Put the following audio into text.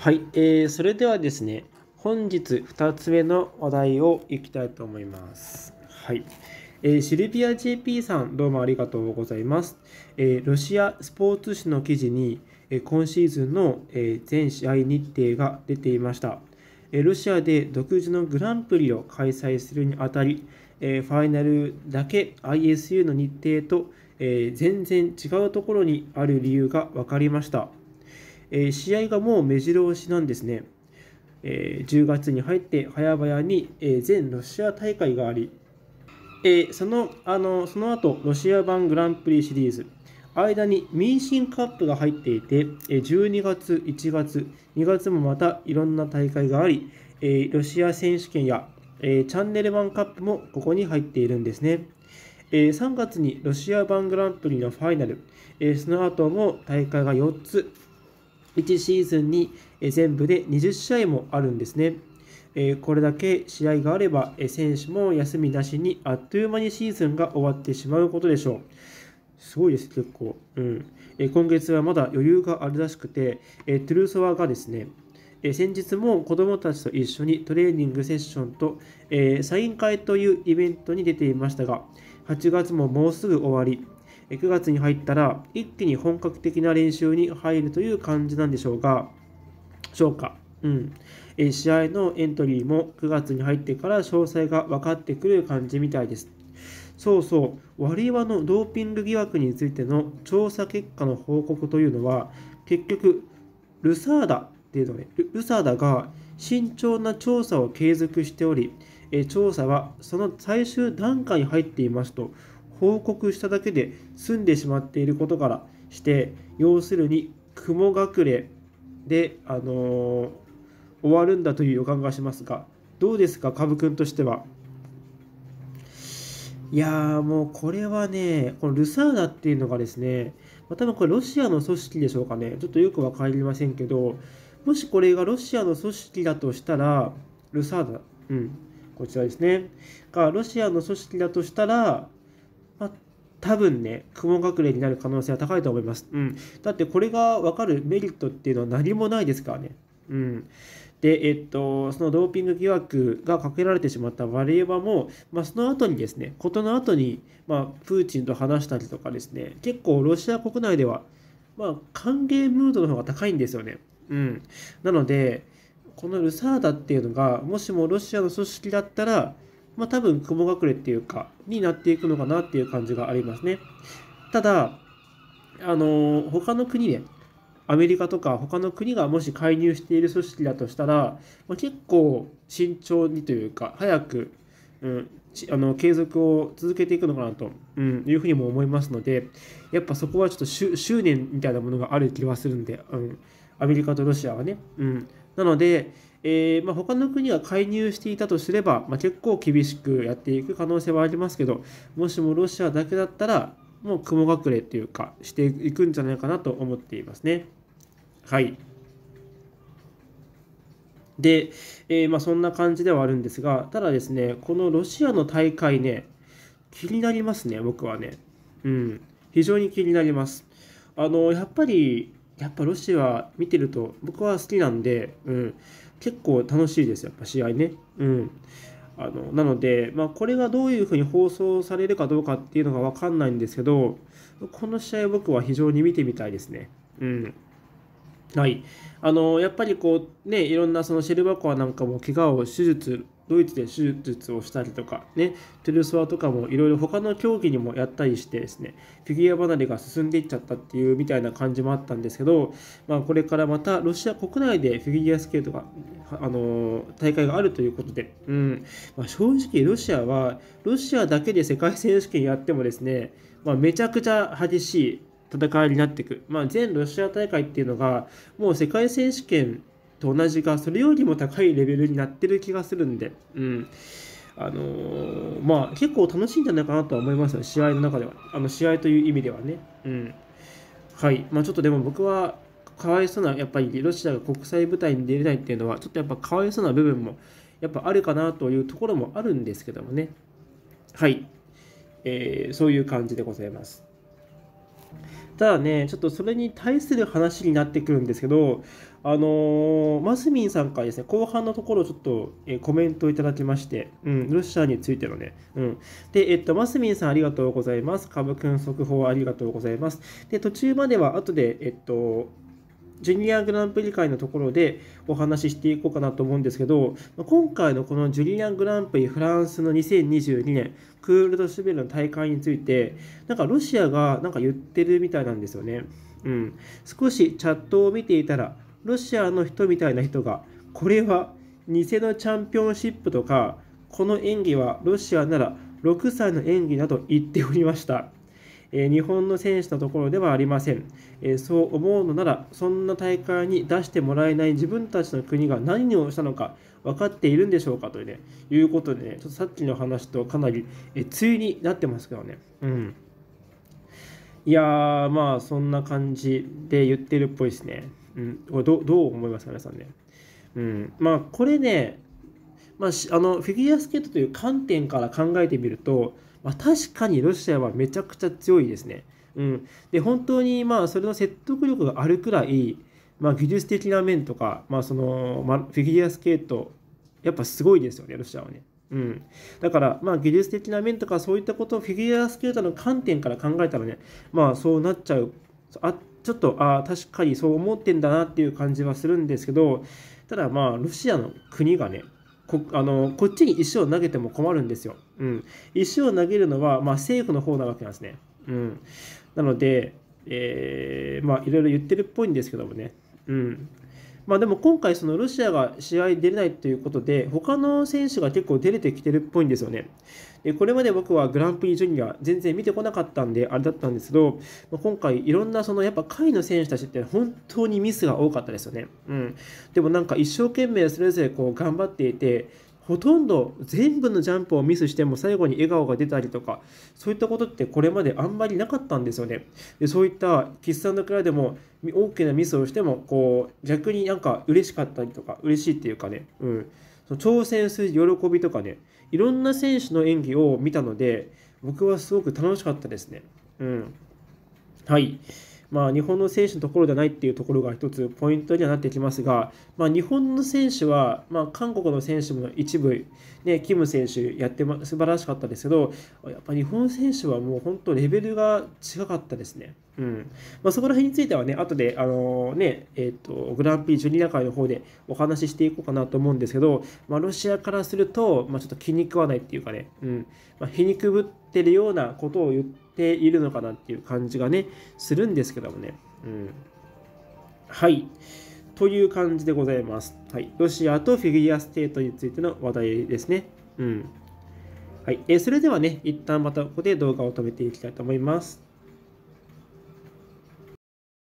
はい、えー、それではですね、本日2つ目の話題をいきたいと思います。はい。えー、シルビア JP さん、どうもありがとうございます。えー、ロシアスポーツ紙の記事に、えー、今シーズンの、え全試合日程が出ていました。えロシアで独自のグランプリを開催するにあたり、えファイナルだけ ISU の日程と、え全然違うところにある理由が分かりました。え試合がもう目白押しなんですね。え10月に入って早々に、え全ロシア大会があり、えそのあのその後ロシア版グランプリシリーズ間に民進カップが入っていて12月1月2月もまたいろんな大会がありロシア選手権やチャンネル版カップもここに入っているんですね3月にロシア版グランプリのファイナルその後も大会が4つ1シーズンに全部で20試合もあるんですね。これだけ試合があれば選手も休みなしにあっという間にシーズンが終わってしまうことでしょう。すごいです、結構。うん、今月はまだ余裕があるらしくて、トゥルーソワがですね、先日も子どもたちと一緒にトレーニングセッションと、サイン会というイベントに出ていましたが、8月ももうすぐ終わり、9月に入ったら一気に本格的な練習に入るという感じなんでしょうが、しょうか。うん、え試合のエントリーも9月に入ってから詳細が分かってくる感じみたいです。そうそう、ワリエワのドーピング疑惑についての調査結果の報告というのは、結局、ルサーダっていうのね、ルサーダが慎重な調査を継続しており、え調査はその最終段階に入っていますと報告しただけで済んでしまっていることからして要するに雲隠れで、あのー、終わるんだという予感がしますがどうですかブ君としては。いやーもうこれはね、このルサーダっていうのがですね、まあ、多分これロシアの組織でしょうかね、ちょっとよく分かりませんけど、もしこれがロシアの組織だとしたら、ルサーダ、うん、こちらですね、がロシアの組織だとしたら、まあ、多分ね、雲隠れになる可能性は高いと思います。うん。だってこれが分かるメリットっていうのは何もないですからね。うん。で、えっと、そのドーピング疑惑がかけられてしまったワリエワも、まあ、その後にですね、事の後に、まあ、プーチンと話したりとかですね、結構ロシア国内では、まあ、歓迎ムードの方が高いんですよね。うん。なので、このルサーダっていうのが、もしもロシアの組織だったら、まあ、多分雲隠れっていうか、になっていくのかなっていう感じがありますね。ただ、あの他の国で、アメリカとか他の国がもし介入している組織だとしたら、まあ、結構慎重にというか、早く、うん、あの継続を続けていくのかなと、うん、いうふうにも思いますので、やっぱそこはちょっと執念みたいなものがある気はするんで、うん、アメリカとロシアはね。うん、なので、えーまあ、他の国が介入していたとすれば、まあ、結構厳しくやっていく可能性はありますけどもしもロシアだけだったらもう雲隠れというかしていくんじゃないかなと思っていますね。はいで、えー、まあ、そんな感じではあるんですがただですねこのロシアの大会ね気になりますね僕はね。うん非常に気になります。あのやっぱりやっぱロシア見てると僕は好きなんで、うん、結構楽しいですやっぱ試合ね。うん。あのなので、まあ、これがどういうふうに放送されるかどうかっていうのが分かんないんですけど、この試合僕は非常に見てみたいですね。うん。はい、あのやっぱりこう、ね、いろんなそのシェルバコアなんかも怪我を手術ドイツで手術をしたりとか、ね、トゥルソワとかもいろいろ他の競技にもやったりしてですね、フィギュア離れが進んでいっちゃったっていうみたいな感じもあったんですけど、まあ、これからまたロシア国内でフィギュアスケートが、あの大会があるということで、うんまあ、正直ロシアは、ロシアだけで世界選手権やってもですね、まあ、めちゃくちゃ激しい、戦いになっていく、まあ、全ロシア大会っていうのがもう世界選手権と同じかそれよりも高いレベルになってる気がするんで、うんあのー、まあ、結構楽しいんじゃないかなとは思いますよ試合の中ではあの試合という意味ではね、うんはいまあ、ちょっとでも僕はかわいそうなやっぱりロシアが国際舞台に出れないっていうのはちょっとやっぱかわいそうな部分もやっぱあるかなというところもあるんですけどもねはい、えー、そういう感じでございます。ただねちょっとそれに対する話になってくるんですけどあのー、マスミンさんからですね後半のところちょっと、えー、コメントをいただきまして、うん、ロシアについてのね、うん、で、えっと、マスミンさんありがとうございます株ん速報ありがとうございますで途中までは後でえっとジュニアグランプリ会のところでお話ししていこうかなと思うんですけど、今回のこのジュニアグランプリフランスの2022年クールドシュベルの大会について、なんかロシアがなんか言ってるみたいなんですよね。うん。少しチャットを見ていたら、ロシアの人みたいな人が、これは偽のチャンピオンシップとか、この演技はロシアなら6歳の演技など言っておりました。え日本の選手のところではありません、えそう思うのならそんな大会に出してもらえない自分たちの国が何をしたのか分かっているんでしょうかという,、ね、いうことでねちょっとさっきの話とかなり、え対になってますけどね。うんいやーまあそんな感じで言ってるっぽいですね。うん、これどどう思いますか皆さんね。うん、まあこれね、まあ、あのフィギュアスケートという観点から考えてみるとまあ、確かにロシアはめちゃくちゃ強いですね。うん、で本当にまあそれの説得力があるくらい、まあ、技術的な面とか、まあそのまフィギュアスケートやっぱすごいですよねロシアはね。うん、だから、まあ、技術的な面とかそういったことをフィギュアスケートの観点から考えたらね、まあ、そうなっちゃうあちょっとあ確かにそう思ってんだなっていう感じはするんですけどただまあロシアの国がねこあのこっちに石を投げても困るんですよ。うん、石を投げるのは、まあ、政府の方なわけなんですね。うん、なので、えー、まあいろいろ言ってるっぽいんですけどもね。うんまあ、でも今回、ロシアが試合出れないということで、他の選手が結構出れてきてるっぽいんですよね。でこれまで僕はグランプリジュニア全然見てこなかったんであれだったんですけど、まあ、今回いろんなそのやっぱ下位の選手たちって本当にミスが多かったですよね。うん、でもなんか一生懸命それぞれこう頑張っていてほとんど全部のジャンプをミスしても最後に笑顔が出たりとかそういったことってこれまであんまりなかったんですよね。でそういったキスの蔵でも大きなミスをしてもこう逆になんか嬉しかったりとか嬉しいっていうかね、うん、その挑戦する喜びとかねいろんな選手の演技を見たので僕はすごく楽しかったですね。うん、はいまあ、日本の選手のところではないっていうところが一つポイントにはなってきますが、まあ、日本の選手は、まあ、韓国の選手も一部、ね、キム選手やってま、素晴らしかったですけどやっぱ日本選手はもう本当レベルが違かったですね。うんまあ、そこら辺についてはね、後で、あのー、ね、えっ、ー、と、グランプリジュニア界の方でお話ししていこうかなと思うんですけど、まあ、ロシアからすると、まあ、ちょっと気に食わないっていうかね、うん、まあ、皮肉ぶってるようなことを言って、ているのかなっていう感じがね、するんですけどもね。うん、はい。という感じでございます。はい、ロシアとフィギュアスケートについての話題ですね。うんはいえそれではね、一旦またここで動画を止めていきたいと思います。